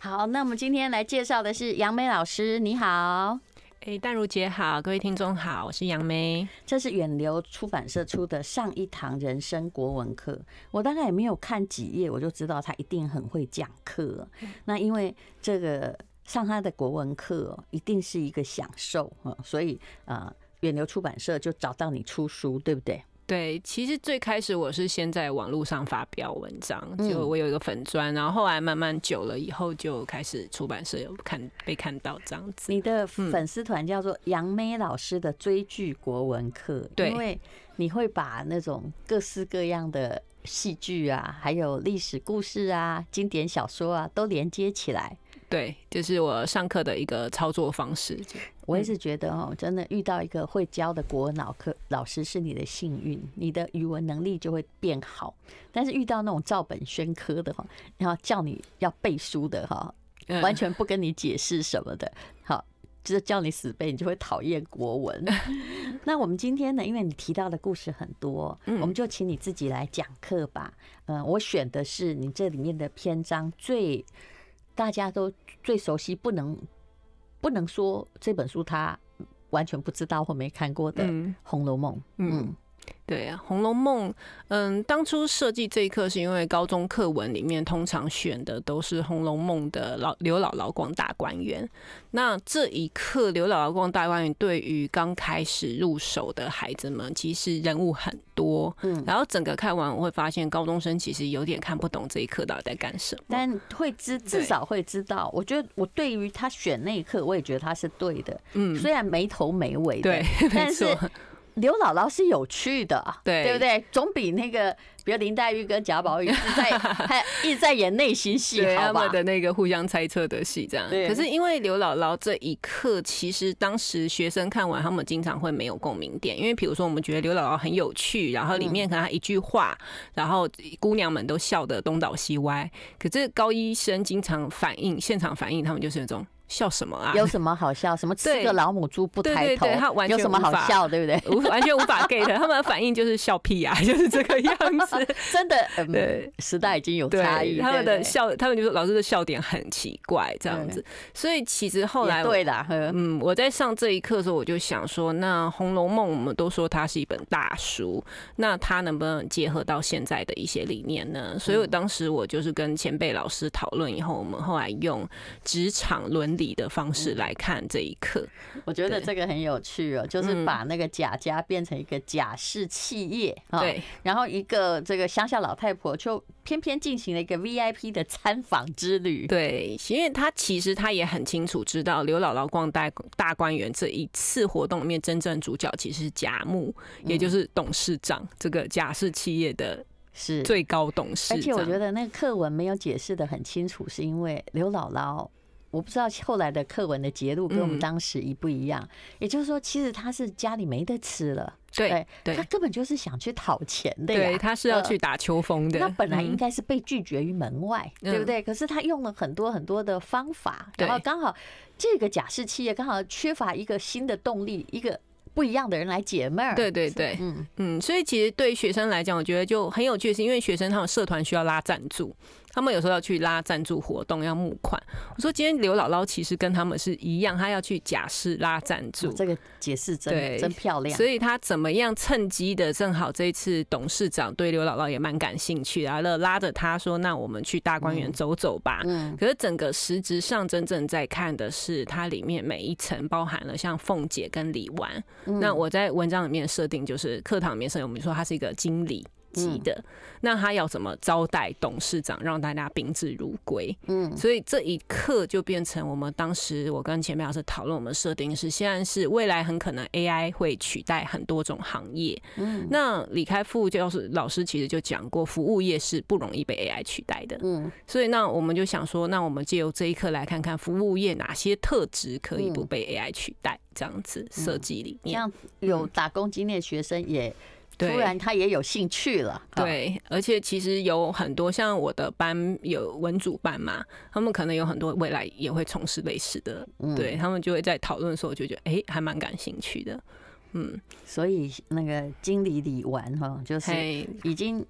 好，那我们今天来介绍的是杨梅老师。你好，哎，淡如姐好，各位听众好，我是杨梅。这是远流出版社出的上一堂人生国文课。我大概也没有看几页，我就知道他一定很会讲课。那因为这个上他的国文课一定是一个享受所以啊，远流出版社就找到你出书，对不对？对，其实最开始我是先在网络上发表文章，就我有一个粉专，然后后来慢慢久了以后，就开始出版社有看被看到这样子。你的粉丝团叫做杨梅老师的追剧国文课，因为你会把那种各式各样的戏剧啊，还有历史故事啊、经典小说啊，都连接起来。对，就是我上课的一个操作方式。我也是觉得哦，真的遇到一个会教的国文老课老师是你的幸运，你的语文能力就会变好。但是遇到那种照本宣科的哈，然后叫你要背书的哈，完全不跟你解释什么的，好，就是叫你死背，你就会讨厌国文。那我们今天呢，因为你提到的故事很多，我们就请你自己来讲课吧。嗯，我选的是你这里面的篇章最。大家都最熟悉，不能不能说这本书他完全不知道或没看过的《红楼梦》。嗯。对啊，《红楼梦》嗯，当初设计这一课是因为高中课文里面通常选的都是《红楼梦》的老刘姥姥、逛大观园。那这一课刘姥姥、逛大观园，对于刚开始入手的孩子们，其实人物很多，嗯，然后整个看完我会发现，高中生其实有点看不懂这一课到底在干什么。但会知至少会知道，我觉得我对于他选那一课，我也觉得他是对的，嗯，虽然没头没尾，对，没错。刘姥姥是有趣的，对，对不对？总比那个，比如林黛玉跟贾宝玉在 还一直在演内心戏，好吧？的那个互相猜测的戏，这样。可是因为刘姥姥这一刻，其实当时学生看完，他们经常会没有共鸣点，因为比如说我们觉得刘姥姥很有趣，然后里面可能一句话，然后姑娘们都笑得东倒西歪。可是高医生经常反映现场反映，他们就是那种。笑什么啊？有什么好笑？什么吃个老母猪不抬头？他完全有什么好笑？对不对？无完全无法 get。他们的反应就是笑屁呀，就是这个样子，真的。对，时代已经有差异。他们的笑，他们就说老师的笑点很奇怪，这样子。所以其实后来对的，嗯，我在上这一课的时候，我就想说，那《红楼梦》我们都说它是一本大书，那它能不能结合到现在的一些理念呢？所以我当时我就是跟前辈老师讨论以后，我们后来用职场轮。理的方式来看这一刻，我觉得这个很有趣哦，就是把那个贾家变成一个贾氏企业，对，然后一个这个乡下老太婆就偏偏进行了一个 VIP 的参访之旅，对，因为她其实她也很清楚知道刘姥姥逛大大观园这一次活动里面真正主角其实是贾母，也就是董事长这个贾氏企业的是最高董事，而且我觉得那个课文没有解释的很清楚，是因为刘姥姥。我不知道后来的课文的节录跟我们当时一不一样，也就是说，其实他是家里没得吃了，对，他根本就是想去讨钱的，对，他是要去打秋风的。那本来应该是被拒绝于门外，对不对？可是他用了很多很多的方法，然后刚好这个假释企业刚好缺乏一个新的动力，一个不一样的人来解闷儿。对对对，嗯嗯，所以其实对学生来讲，我觉得就很有趣，是因为学生他们社团需要拉赞助。他们有时候要去拉赞助活动要募款，我说今天刘姥姥其实跟他们是一样，她要去假释拉赞助，这个解释真真漂亮。所以她怎么样趁机的，正好这一次董事长对刘姥姥也蛮感兴趣来了，拉着她说：“那我们去大观园走走吧。”嗯，可是整个实质上真正在看的是它里面每一层包含了像凤姐跟李纨。那我在文章里面设定就是课堂里面设定，我们说她是一个经理。级的，那他要怎么招待董事长，让大家宾至如归？嗯，所以这一刻就变成我们当时我跟前面老师讨论，我们设定是，现在是未来很可能 AI 会取代很多种行业。嗯，那李开复就是老师其实就讲过，服务业是不容易被 AI 取代的。嗯，所以那我们就想说，那我们借由这一刻来看看服务业哪些特质可以不被 AI 取代，这样子设计理念。像有打工经验学生也。突然他也有兴趣了，对，而且其实有很多像我的班有文主班嘛，他们可能有很多未来也会从事类似的，对他们就会在讨论的时候就觉得，哎，还蛮感兴趣的，嗯，所以那个经理李玩哈，就是已经。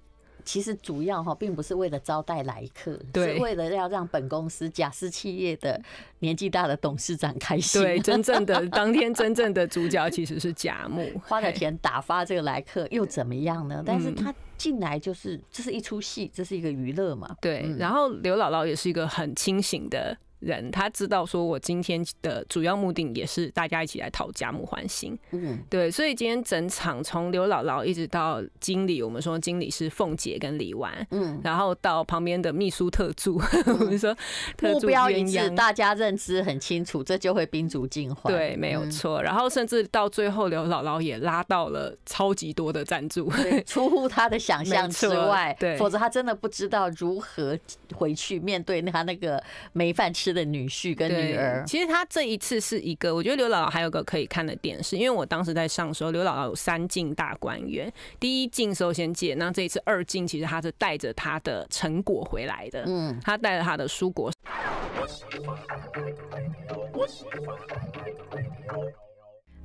其实主要哈，并不是为了招待来客，是为了要让本公司假氏企业的年纪大的董事长开心。对，真正的 当天真正的主角其实是贾木，花点钱打发这个来客又怎么样呢？但是他进来就是，这是一出戏，这是一个娱乐嘛。对，然后刘姥姥也是一个很清醒的。人他知道说，我今天的主要目的也是大家一起来讨家母欢心。嗯，对，所以今天整场从刘姥姥一直到经理，我们说经理是凤姐跟李纨，嗯，然后到旁边的秘书特助，我们说目标一致，大家认知很清楚，这就会宾主尽欢。对，没有错。然后甚至到最后，刘姥姥也拉到了超级多的赞助，出乎他的想象之外，对，否则他真的不知道如何回去面对他那个没饭吃。的女婿跟女儿，其实他这一次是一个，我觉得刘姥姥还有个可以看的点是，因为我当时在上时候，刘姥姥有三进大观园，第一进时候先借，那这一次二进其实她是带着她的成果回来的，嗯，她带着她的蔬果。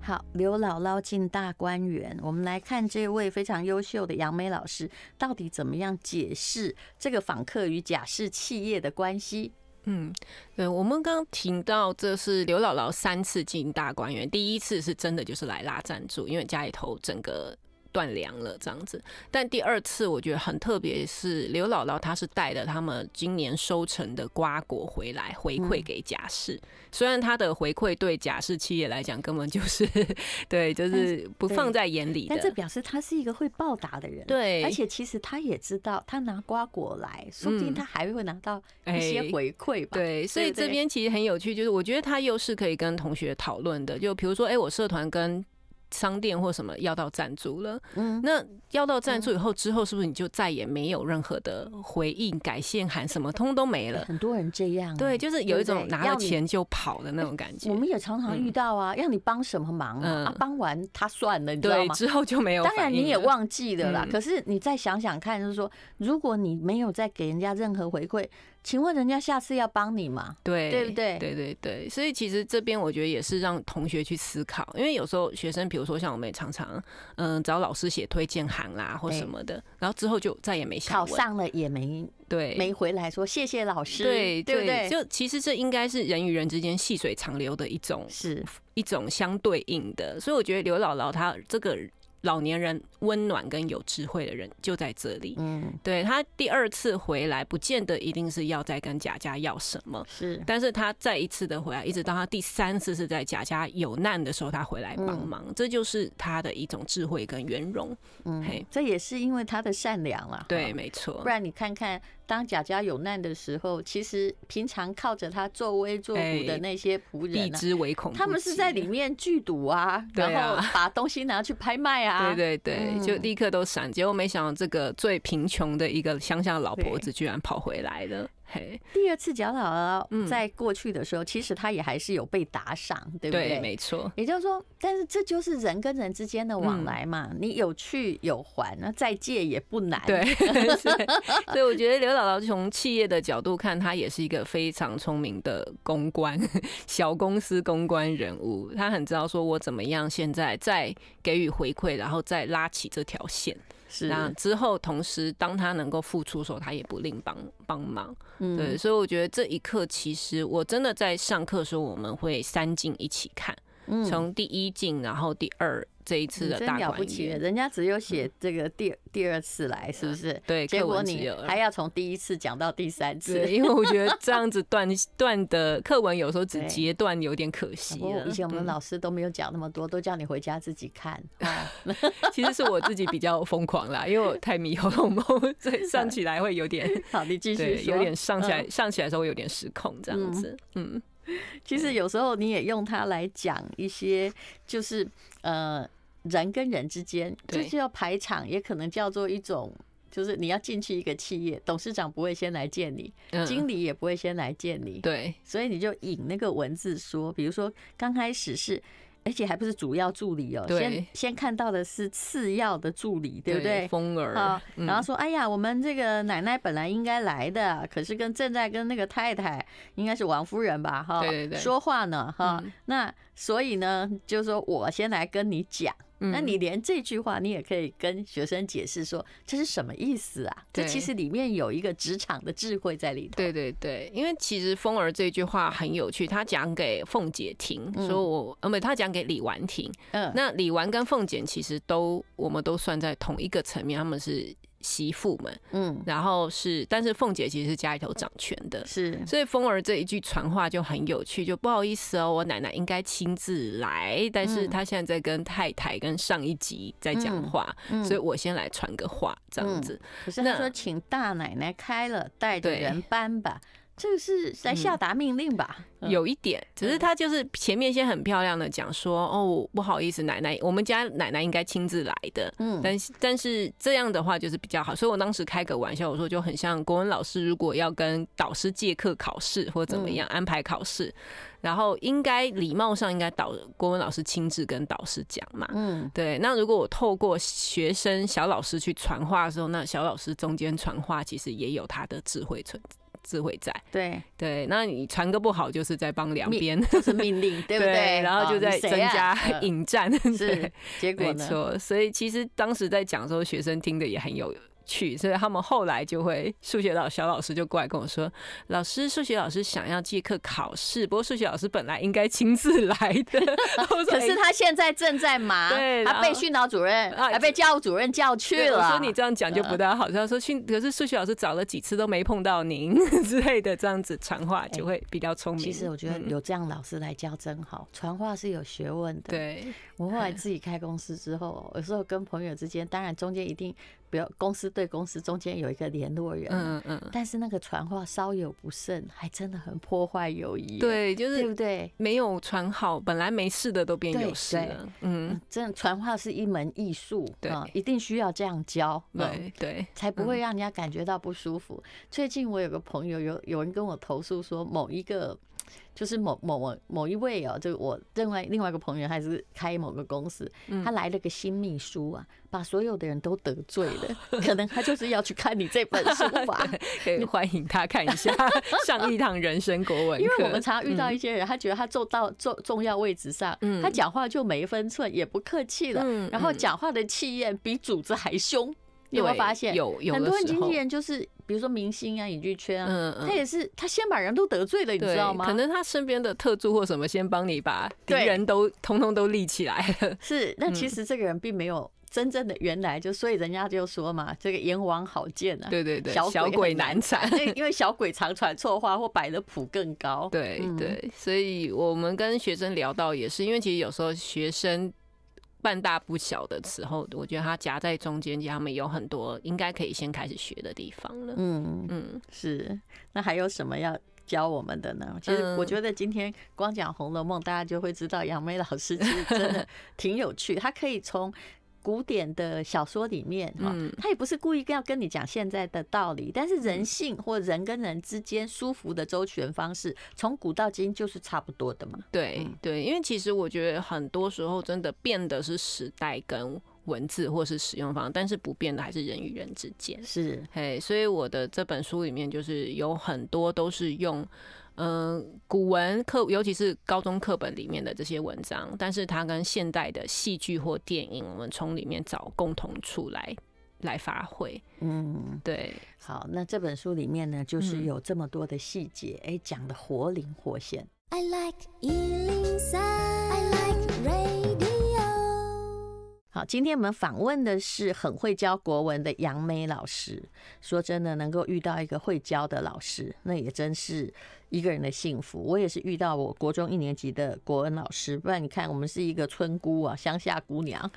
好，刘姥姥进大观园，我们来看这位非常优秀的杨梅老师到底怎么样解释这个访客与假释企业的关系。嗯，对，我们刚听到这是刘姥姥三次进大观园，第一次是真的就是来拉赞助，因为家里头整个。断粮了这样子，但第二次我觉得很特别，是刘姥姥她是带了他们今年收成的瓜果回来回馈给贾氏，虽然她的回馈对贾氏企业来讲根本就是 对，就是不放在眼里的。但这表示他是一个会报答的人，对。而且其实他也知道，他拿瓜果来，说不定他还会拿到一些回馈吧。对，所以这边其实很有趣，就是我觉得他又是可以跟同学讨论的，就比如说，哎，我社团跟。商店或什么要到赞助了，嗯，那要到赞助以后之后，是不是你就再也没有任何的回应、改线函什么通通都没了？很多人这样，对，就是有一种拿了钱就跑的那种感觉。我们也常常遇到啊，让你帮什么忙啊，帮完他算了，你知道吗？之后就没有，当然你也忘记了啦。可是你再想想看，就是说，如果你没有再给人家任何回馈。请问人家下次要帮你吗？对，对不对？对对对，所以其实这边我觉得也是让同学去思考，因为有时候学生，比如说像我们也常常嗯找老师写推荐函啦或什么的，然后之后就再也没考上了也没对没回来说谢谢老师，对对对，就其实这应该是人与人之间细水长流的一种，是一种相对应的，所以我觉得刘姥姥她这个。老年人温暖跟有智慧的人就在这里。嗯，对他第二次回来，不见得一定是要再跟贾家要什么。是，但是他再一次的回来，一直到他第三次是在贾家有难的时候，他回来帮忙，这就是他的一种智慧跟圆融。嗯，这也是因为他的善良了。对，没错。不然你看看。当贾家有难的时候，其实平常靠着他作威作福的那些仆人，避之唯恐，他们是在里面聚赌啊，然后把东西拿去拍卖啊，对对对，就立刻都闪。结果没想到，这个最贫穷的一个乡下老婆子，居然跑回来了。第二次蒋姥姥在过去的时候，其实他也还是有被打赏，对不对？没错。也就是说，但是这就是人跟人之间的往来嘛，你有去有还，那再借也不难。对，所以我觉得刘姥姥从企业的角度看，他也是一个非常聪明的公关，小公司公关人物，他很知道说我怎么样现在再给予回馈，然后再拉起这条线。是啊，之后同时当他能够付出的时候，他也不吝帮帮忙。对，所以我觉得这一刻，其实我真的在上课时候，我们会三镜一起看，从第一镜，然后第二。这一次的大不起人家只有写这个第第二次来，是不是？对，结果你还要从第一次讲到第三次，因为我觉得这样子断 断的课文有时候只截断有点可惜了。以前我们老师都没有讲那么多，都叫你回家自己看。其实是我自己比较疯狂啦，因为我太迷《红楼梦》，所以上起来会有点 好。你继续，有点上起来上起来时候有点失控，这样子。嗯，其实有时候你也用它来讲一些，就是呃。人跟人之间，这叫排场，也可能叫做一种，就是你要进去一个企业，董事长不会先来见你，经理也不会先来见你，对，所以你就引那个文字说，比如说刚开始是，而且还不是主要助理哦，先先看到的是次要的助理，对不对？风儿，然后说，哎呀，我们这个奶奶本来应该来的，可是跟正在跟那个太太，应该是王夫人吧，哈，对对对，说话呢，哈，那所以呢，就是说我先来跟你讲。那你连这句话，你也可以跟学生解释说这是什么意思啊？这其实里面有一个职场的智慧在里头。对对对，因为其实风儿这句话很有趣，他讲给凤姐听，说我，呃不，他讲给李纨听。嗯，那李纨跟凤姐其实都，我们都算在同一个层面，他们是。媳妇们，嗯，然后是，但是凤姐其实是家里头掌权的，是，所以凤儿这一句传话就很有趣，就不好意思哦，我奶奶应该亲自来，但是她现在在跟太太跟上一集在讲话，所以我先来传个话，这样子。可是她说，请大奶奶开了，带着人搬吧。这个是来下达命令吧？有一点，只是他就是前面先很漂亮的讲说：“哦，不好意思，奶奶，我们家奶奶应该亲自来的。”嗯，但但是这样的话就是比较好。所以我当时开个玩笑，我说就很像国文老师，如果要跟导师借课考试或怎么样安排考试，然后应该礼貌上应该导国文老师亲自跟导师讲嘛。嗯，对。那如果我透过学生小老师去传话的时候，那小老师中间传话其实也有他的智慧存在。智慧在，对对，那你传个不好，就是在帮两边命令，对不对？然后就在增加引战，是结果错。所以其实当时在讲说，学生听的也很有。去，所以他们后来就会数学老小老师就过来跟我说：“老师，数学老师想要借课考试，不过数学老师本来应该亲自来的，可是他现在正在忙，他被训导主任，还被教务主任叫去了。”我说：“你这样讲就不大好。”他说：“训可是数学老师找了几次都没碰到您 之类的，这样子传话就会比较聪明。”其实我觉得有这样老师来教真好，传话是有学问的。对我后来自己开公司之后，有时候跟朋友之间，当然中间一定。有公司对公司中间有一个联络人，嗯嗯，但是那个传话稍有不慎，还真的很破坏友谊。对，就是对不对？没有传好，本来没事的都变有事了。嗯，真的传话是一门艺术，对，一定需要这样教，对对，才不会让人家感觉到不舒服。最近我有个朋友，有有人跟我投诉说某一个。就是某某某某一位哦，就我另外另外一个朋友，还是开某个公司，他来了个新秘书啊，把所有的人都得罪了。可能他就是要去看你这本书吧？可以欢迎他看一下，上一堂人生国文因为我们常常遇到一些人，他觉得他坐到重重要位置上，他讲话就没分寸，也不客气了，然后讲话的气焰比主子还凶。你有发现有有很多经纪人就是，比如说明星啊、影剧圈啊，他也是他先把人都得罪了，你知道吗？可能他身边的特助或什么先帮你把敌人都通通都立起来了。是，那其实这个人并没有真正的原来就，所以人家就说嘛，这个阎王好见啊，对对对，小鬼难缠。因为因为小鬼常传错话或摆的谱更高。对对，所以我们跟学生聊到也是，因为其实有时候学生。半大不小的时候，我觉得他夹在中间，他们有很多应该可以先开始学的地方了。嗯嗯，是。那还有什么要教我们的呢？其实我觉得今天光讲《红楼梦》，大家就会知道杨梅老师其实真的 挺有趣。他可以从。古典的小说里面，哈，他也不是故意要跟你讲现在的道理，但是人性或人跟人之间舒服的周旋方式，从古到今就是差不多的嘛。对对，因为其实我觉得很多时候真的变的是时代跟文字或是使用方，但是不变的还是人与人之间。是，嘿，所以我的这本书里面就是有很多都是用。嗯，古文课尤其是高中课本里面的这些文章，但是它跟现代的戏剧或电影，我们从里面找共同处来来发挥。嗯，对，好，那这本书里面呢，就是有这么多的细节，哎，讲的活灵活现。好，今天我们访问的是很会教国文的杨梅老师。说真的，能够遇到一个会教的老师，那也真是一个人的幸福。我也是遇到我国中一年级的国文老师，不然你看，我们是一个村姑啊，乡下姑娘。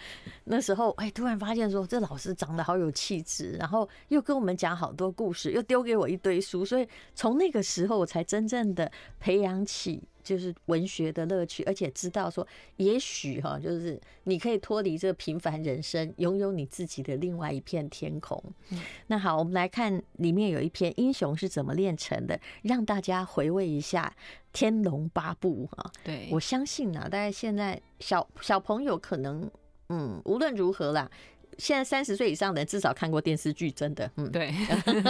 那时候，哎，突然发现说，这老师长得好有气质，然后又跟我们讲好多故事，又丢给我一堆书，所以从那个时候，我才真正的培养起。就是文学的乐趣，而且知道说，也许哈，就是你可以脱离这平凡人生，拥有你自己的另外一片天空。嗯，那好，我们来看里面有一篇《英雄是怎么炼成的》，让大家回味一下《天龙八部》哈。对，我相信呢，大家现在小小朋友可能，嗯，无论如何啦。现在三十岁以上人至少看过电视剧，真的，嗯，对。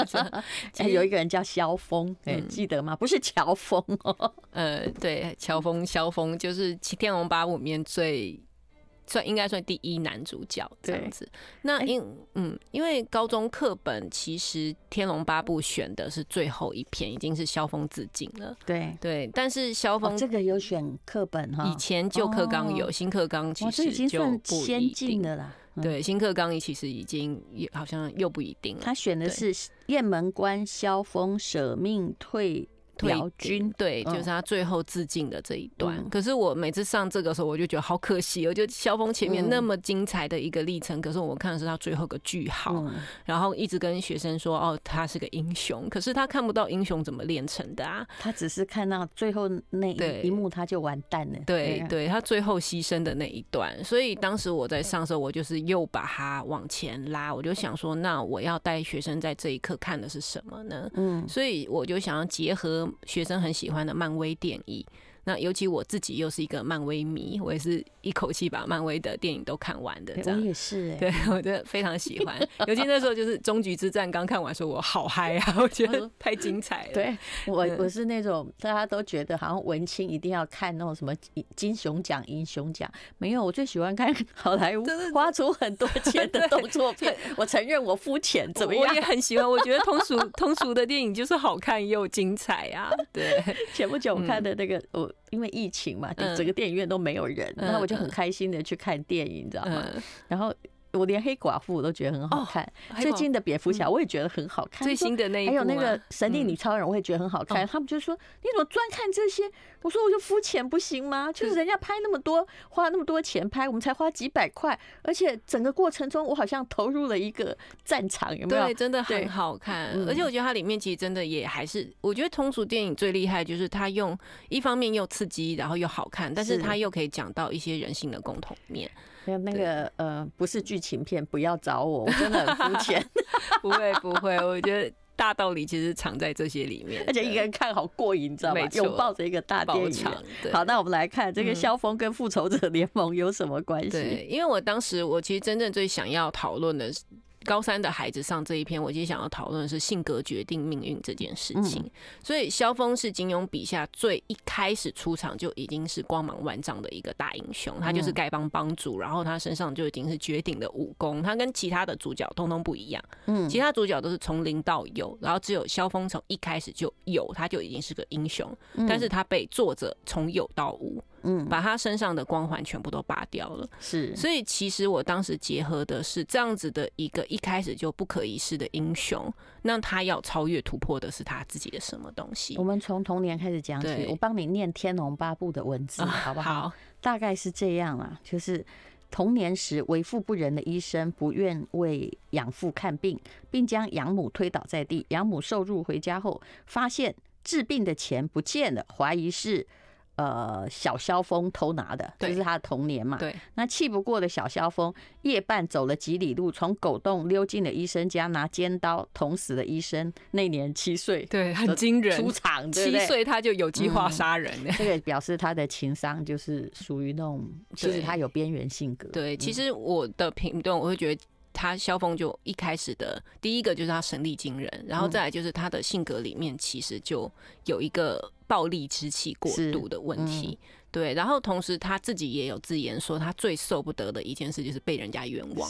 哎，有一个人叫萧峰，哎，记得吗？不是乔峰，哦，呃，对，乔峰、萧峰就是《天龙八部》里面最算应该算第一男主角这样子。那因嗯，因为高中课本其实《天龙八部》选的是最后一篇，已经是萧峰自尽了。对对，但是萧峰这个有选课本哈，以前旧课纲有，新课纲其实就先进的啦。对，新课纲一其实已经也好像又不一定了。他选的是雁门关萧峰舍命退。退军对，就是他最后致敬的这一段。可是我每次上这个时候，我就觉得好可惜。我就萧峰前面那么精彩的一个历程，可是我看的是他最后个句号。然后一直跟学生说：“哦，他是个英雄。”可是他看不到英雄怎么练成的啊！他只是看到最后那一幕，他就完蛋了。对对，他最后牺牲的那一段。所以当时我在上时候，我就是又把他往前拉。我就想说：“那我要带学生在这一刻看的是什么呢？”嗯，所以我就想要结合。学生很喜欢的漫威电影。那尤其我自己又是一个漫威迷，我也是一口气把漫威的电影都看完的。这样也是，对，我觉得非常喜欢。尤其那时候就是《终局之战》刚看完，说我好嗨啊！我觉得太精彩了。对我，我是那种大家都觉得好像文青一定要看那种什么金熊奖、英雄奖，没有。我最喜欢看 好莱坞花出很多 钱的动作片。我承认我肤浅，怎么样？我也很喜欢。我觉得通俗通俗的电影就是好看又精彩啊。对，前不久我看的那个我。因为疫情嘛，整个电影院都没有人，然后我就很开心的去看电影，你知道吗？然后。我连黑寡妇我都觉得很好看，最近的蝙蝠侠我也觉得很好看，最新的那一还有那个神力女超人我也觉得很好看。他们就说：“你怎么专看这些？”我说：“我就肤浅不行吗？就是人家拍那么多，花那么多钱拍，我们才花几百块，而且整个过程中我好像投入了一个战场，有没有？对，真的很好看。而且我觉得它里面其实真的也还是，我觉得通俗电影最厉害就是它用一方面又刺激，然后又好看，但是它又可以讲到一些人性的共同面。”还有那个呃，不是剧情片，不要找我，我真的很肤浅。不会不会，我觉得大道理其实藏在这些里面，而且一个人看好过瘾，你知道吗？拥抱着一个大电影。好，那我们来看这个萧峰跟复仇者联盟有什么关系？对，因为我当时我其实真正最想要讨论的是。高三的孩子上这一篇，我今天想要讨论的是性格决定命运这件事情。所以萧峰是金庸笔下最一开始出场就已经是光芒万丈的一个大英雄，他就是丐帮帮主，然后他身上就已经是绝顶的武功，他跟其他的主角通通不一样。嗯，其他主角都是从零到有，然后只有萧峰从一开始就有，他就已经是个英雄，但是他被作者从有到无。嗯，把他身上的光环全部都拔掉了，是。所以其实我当时结合的是这样子的一个一开始就不可一世的英雄，那他要超越突破的是他自己的什么东西？我们从童年开始讲起，我帮你念《天龙八部》的文字，好不好？好，大概是这样啦，就是童年时为富不仁的医生不愿为养父看病，并将养母推倒在地，养母受辱回家后发现治病的钱不见了，怀疑是。呃，小萧峰偷拿的，就是他的童年嘛？对，那气不过的小萧峰，夜半走了几里路，从狗洞溜进了医生家，拿尖刀捅死了医生。那年七岁，对，很惊人，出场七岁他就有计划杀人，这个表示他的情商就是属于那种，其实他有边缘性格。对，其实我的评论，我会觉得。他萧峰就一开始的第一个就是他神力惊人，然后再来就是他的性格里面其实就有一个暴力之气过度的问题，对，然后同时他自己也有自言说他最受不得的一件事就是被人家冤枉，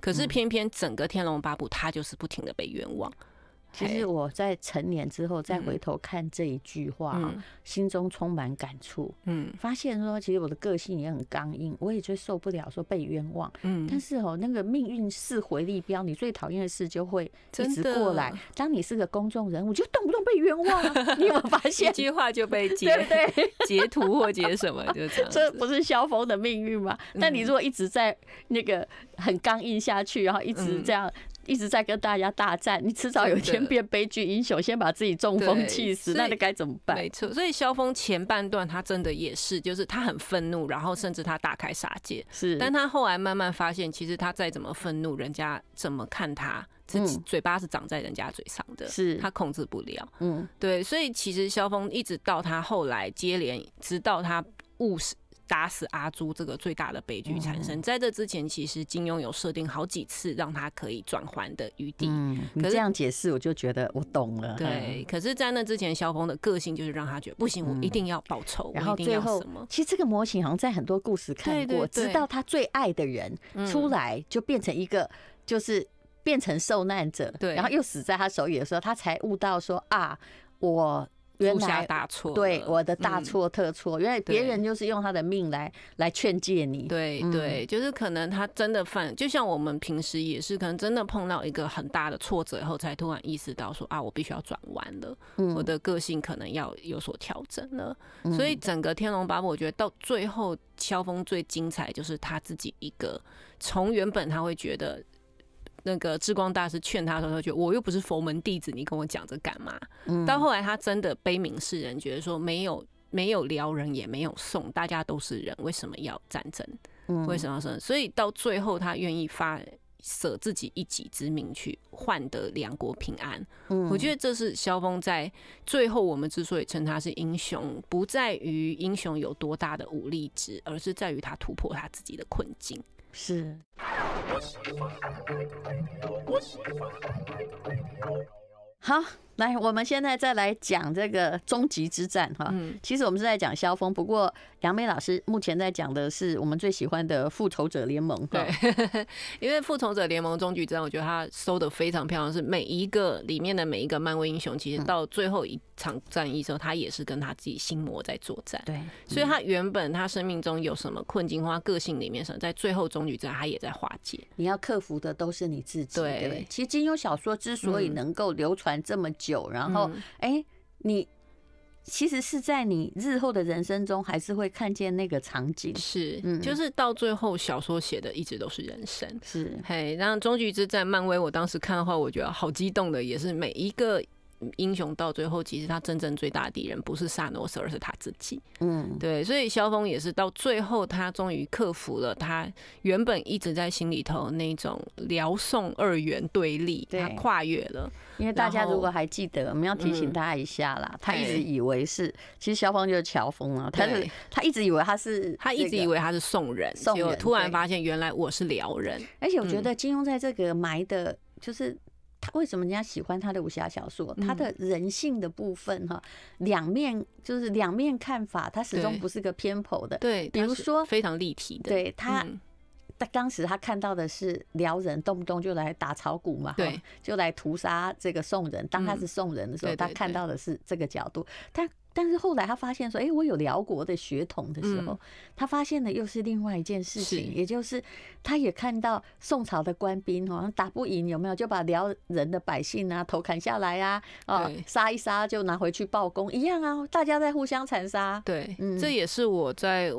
可是偏偏整个天龙八部他就是不停的被冤枉。其实我在成年之后再回头看这一句话心中充满感触。嗯，发现说其实我的个性也很刚硬，我也最受不了说被冤枉。嗯，但是哦，那个命运是回力镖，你最讨厌的事就会一直过来。当你是个公众人物，就动不动被冤枉，你有有发 现一句话就被截 对截图或截什么就这样。这不是萧峰的命运吗？那你如果一直在那个很刚硬下去，然后一直这样。一直在跟大家大战，你迟早有一天变悲剧英雄，先把自己中风气死，那你该怎么办？没错，所以萧峰前半段他真的也是，就是他很愤怒，然后甚至他大开杀戒。是，但他后来慢慢发现，其实他再怎么愤怒，人家怎么看他，自己嘴巴是长在人家嘴上的，是，他控制不了。嗯，对，所以其实萧峰一直到他后来接连，直到他误打死阿朱这个最大的悲剧产生在这之前，其实金庸有设定好几次让他可以转还的余地。你这样解释，我就觉得我懂了。对，可是，在那之前，萧峰的个性就是让他觉得不行，我一定要报仇。然后最后，其实这个模型好像在很多故事看过，直到他最爱的人出来，就变成一个就是变成受难者，对，然后又死在他手里的时候，他才悟到说啊，我。做下大错，对我的大错特错，因为别人就是用他的命来来劝诫你。对对，就是可能他真的犯，就像我们平时也是，可能真的碰到一个很大的挫折以后，才突然意识到说啊，我必须要转弯了，我的个性可能要有所调整了。所以整个《天龙八部》，我觉得到最后萧峰最精彩，就是他自己一个从原本他会觉得。那个智光大师劝他的时候，他觉得我又不是佛门弟子，你跟我讲这干嘛？到后来他真的悲悯世人，觉得说没有没有撩人，也没有送，大家都是人，为什么要战争？为什么要生？所以到最后他愿意发舍自己一己之命去换得两国平安。我觉得这是萧峰在最后，我们之所以称他是英雄，不在于英雄有多大的武力值，而是在于他突破他自己的困境。是。好。来，我们现在再来讲这个终极之战哈。嗯。其实我们是在讲萧峰，不过杨梅老师目前在讲的是我们最喜欢的复仇者联盟。对，因为复仇者联盟终极之战，我觉得他收的非常漂亮，是每一个里面的每一个漫威英雄，其实到最后一场战役时候，他也是跟他自己心魔在作战。对。所以他原本他生命中有什么困境，或个性里面什么，在最后终极战，他也在化解。你要克服的都是你自己。对。其实金庸小说之所以能够流传这么久，久，然后，哎，你其实是在你日后的人生中，还是会看见那个场景，是，就是到最后小说写的一直都是人生，是，嘿，然后终局之战，漫威，我当时看的话，我觉得好激动的，也是每一个。英雄到最后，其实他真正最大的敌人不是萨诺斯，而是他自己。嗯，对，所以萧峰也是到最后，他终于克服了他原本一直在心里头那种辽宋二元对立，他跨越了。因为大家如果还记得，我们要提醒他一下啦，他一直以为是，其实萧峰就是乔峰啊。他是他一直以为他是他一直以为他是宋人，突然发现原来我是辽人。而且我觉得金庸在这个埋的就是。为什么人家喜欢他的武侠小说？他的人性的部分，哈，两面就是两面看法，他始终不是个偏颇的。对，比如说非常立体的。对他，他当时他看到的是辽人动不动就来打炒股嘛，对，就来屠杀这个宋人。当他是宋人的时候，他看到的是这个角度。他。但是后来他发现说，哎，我有辽国的血统的时候，他发现的又是另外一件事情，也就是他也看到宋朝的官兵好像打不赢，有没有就把辽人的百姓啊头砍下来啊，啊，杀一杀就拿回去报功一样啊，大家在互相残杀。对，这也是我在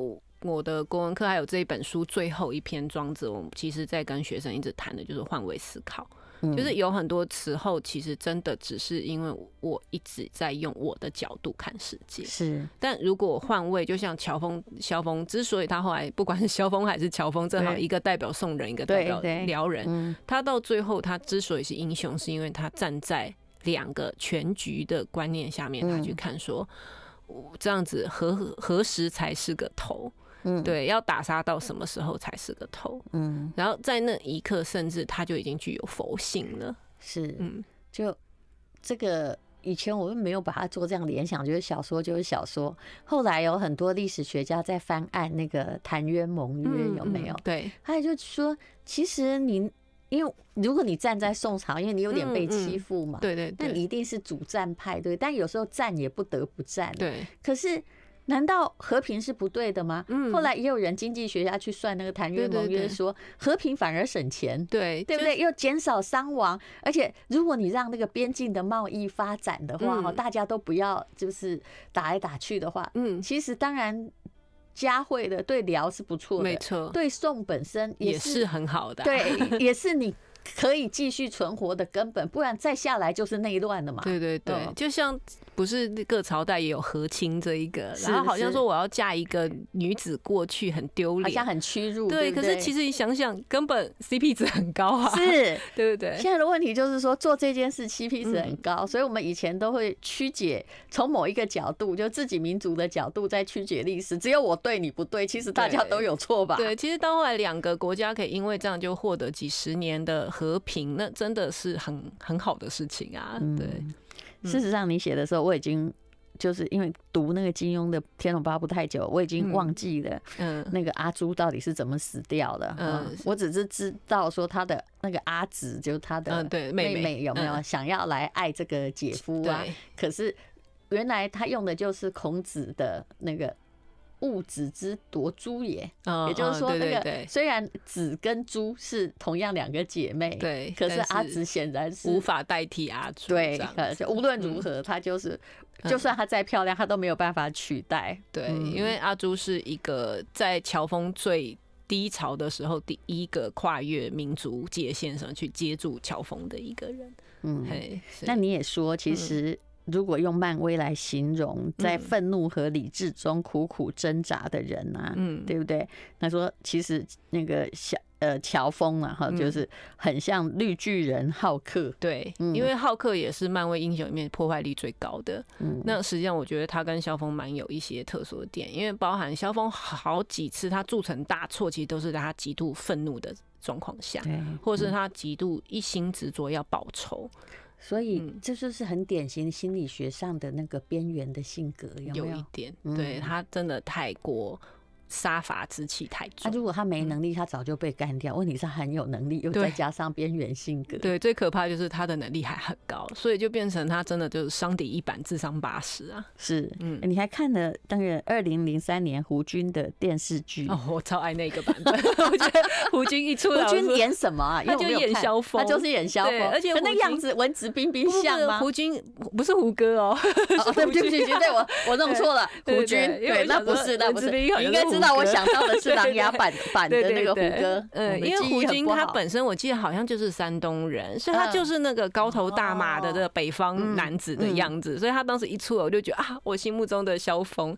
我的国文课还有这一本书最后一篇《庄子》，我其实在跟学生一直谈的就是换位思考。就是有很多时候，其实真的只是因为我一直在用我的角度看世界。是，但如果换位，就像乔峰、萧峰，之所以他后来不管是萧峰还是乔峰，正好一个代表宋人，一个代表辽人。他到最后，他之所以是英雄，是因为他站在两个全局的观念下面，他去看说，这样子何何时才是个头？嗯，对，要打杀到什么时候才是个头？嗯，然后在那一刻，甚至他就已经具有佛性了。是，嗯，就这个以前我都没有把它做这样联想，就是小说就是小说。后来有很多历史学家在翻案，那个《谭渊盟约》有没有？对，还有就是说，其实你因为如果你站在宋朝，因为你有点被欺负嘛，对对，那你一定是主战派，对。但有时候战也不得不战，对。可是。难道和平是不对的吗？嗯，后来也有人经济学家去算那个谭越盟约，说和平反而省钱，对对不对？又减少伤亡，而且如果你让那个边境的贸易发展的话，哦，大家都不要就是打来打去的话，嗯，其实当然佳慧的对辽是不错的，没错，对宋本身也是很好的，对，也是你。可以继续存活的根本，不然再下来就是内乱了嘛。对对对，就像不是各朝代也有和亲这一个，然后好像说我要嫁一个女子过去很丢脸，好像很屈辱。对，可是其实你想想，根本 CP 值很高啊，是，对不对？现在的问题就是说做这件事 CP 值很高，所以我们以前都会曲解，从某一个角度，就自己民族的角度在曲解历史。只有我对你不对，其实大家都有错吧？对，其实到后来两个国家可以因为这样就获得几十年的。和平，那真的是很很好的事情啊。对，事实上，你写的时候，我已经就是因为读那个金庸的《天龙八部》太久，我已经忘记了，嗯，那个阿朱到底是怎么死掉的。嗯，我只是知道说他的那个阿紫，就是他的对妹妹有没有想要来爱这个姐夫啊？可是原来他用的就是孔子的那个。物子之夺珠也，也就是说，那个虽然子跟珠是同样两个姐妹，对，可是阿紫显然是无法代替阿朱，对，无论如何，她就是，就算她再漂亮，她都没有办法取代，对，因为阿朱是一个在乔峰最低潮的时候，第一个跨越民族界线上去接住乔峰的一个人，嗯，嘿，那你也说，其实。如果用漫威来形容，在愤怒和理智中苦苦挣扎的人啊，嗯，对不对？他说，其实那个小。呃，乔峰啊，哈，就是很像绿巨人浩克。对，因为浩克也是漫威英雄里面破坏力最高的。嗯，那实际上我觉得他跟萧峰蛮有一些特殊的点，因为包含萧峰好几次他铸成大错，其实都是在他极度愤怒的状况下，或者是他极度一心执着要报仇。所以这就是很典型心理学上的那个边缘的性格，有一点，对他真的太过。杀伐之气太重。他如果他没能力，他早就被干掉。问题是很有能力，又再加上边缘性格。对，最可怕就是他的能力还很高，所以就变成他真的就是伤敌一百，智商八十啊。是，嗯，你还看了？当然，二零零三年胡军的电视剧哦，我超爱那个版本。我觉得胡军一出，胡军演什么啊？他就演萧峰，他就是演萧峰，而且那样子文质彬彬像吗？胡军不是胡歌哦，对不起对不起，对我我弄错了，胡军对，那不是，那不是，应该是。知道我想到的是琅琊 版版的那个胡歌，嗯，因为胡军他本身我记得好像就是山东人，所以他就是那个高头大马的这个北方男子的样子，所以他当时一出我就觉得啊，我心目中的萧峰。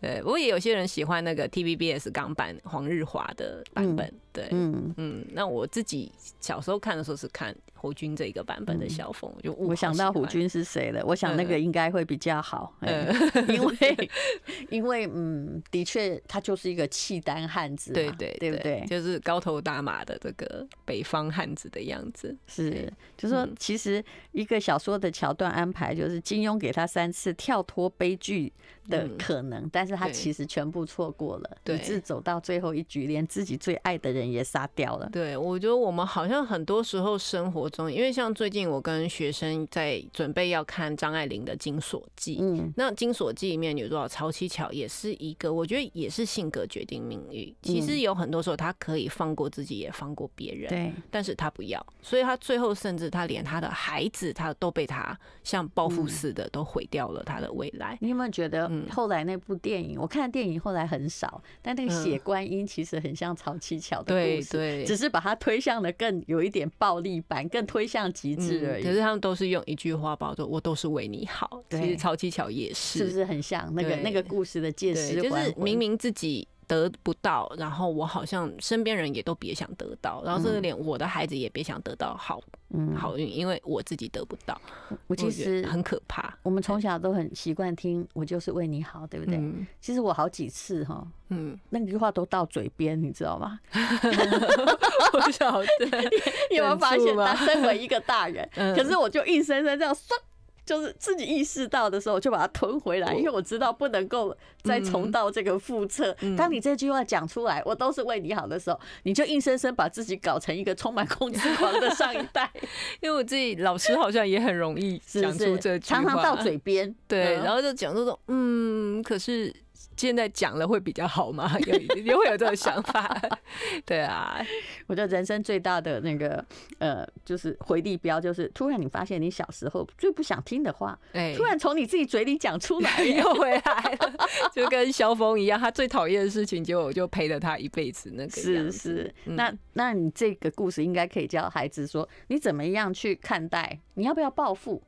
对，不过也有些人喜欢那个 TVBS 港版黄日华的版本。对，嗯嗯，那我自己小时候看的时候是看胡军这一个版本的小凤，就我想到胡军是谁了，我想那个应该会比较好，嗯，因为 因为嗯，的确他就是一个契丹汉子，对对对不对？就是高头大马的这个北方汉子的样子，是，就说其实一个小说的桥段安排，就是金庸给他三次跳脱悲剧的可能，但是他其实全部错过了，以致走到最后一局，连自己最爱的人。也杀掉了。对我觉得我们好像很多时候生活中，因为像最近我跟学生在准备要看张爱玲的《金锁记》，嗯，那《金锁记》里面有多少曹七巧，也是一个我觉得也是性格决定命运。其实有很多时候，他可以放过自己，也放过别人，对，但是他不要，所以他最后甚至他连他的孩子，他都被他像报复似的都毁掉了他的未来。你有没有觉得后来那部电影？我看的电影后来很少，但那个血观音其实很像曹七巧的。对对，只是把它推向的更有一点暴力版，更推向极致而已。可是他们都是用一句话包装，我都是为你好。其实超七巧也是，是不是很像那个那个故事的借尸？就是明明自己。得不到，然后我好像身边人也都别想得到，然后甚至连我的孩子也别想得到好嗯、好运，因为我自己得不到。我其实很可怕。我们从小都很习惯听“我就是为你好”，对不对？其实我好几次哈，嗯，那句话都到嘴边，你知道吗？我晓得。有没有发现，他身为一个大人，可是我就硬生生这样说。就是自己意识到的时候就把它吞回来，因为我知道不能够再重蹈这个覆辙。当你这句话讲出来，我都是为你好的时候，你就硬生生把自己搞成一个充满控制狂的上一代。因为我自己老师好像也很容易讲出这句话，常常到嘴边。对，然后就讲这种嗯，可是。现在讲了会比较好吗？有也会有这种想法，对啊。我觉得人生最大的那个呃，就是回力标，就是突然你发现你小时候最不想听的话，哎，突然从你自己嘴里讲出来 又回来了，就跟萧峰一样，他最讨厌的事情，结果就陪了他一辈子。那个是是，那那你这个故事应该可以教孩子说，你怎么样去看待？你要不要报复？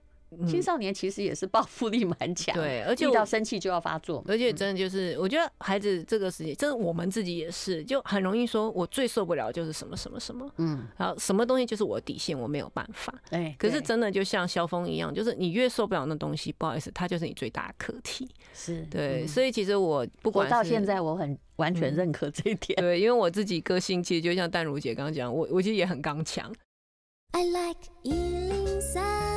青少年其实也是报复力蛮强，对，而且一到生气就要发作。而且真的就是，我觉得孩子这个时间，真的我们自己也是，就很容易说，我最受不了就是什么什么什么，嗯，然后什么东西就是我底线，我没有办法。哎，可是真的就像萧峰一样，就是你越受不了那东西，不好意思，他就是你最大的课题。是，对，所以其实我不管，我到现在我很完全认可这一点。对，因为我自己个性其实就像淡如姐刚刚讲，我我其实也很刚强。I like 一零三。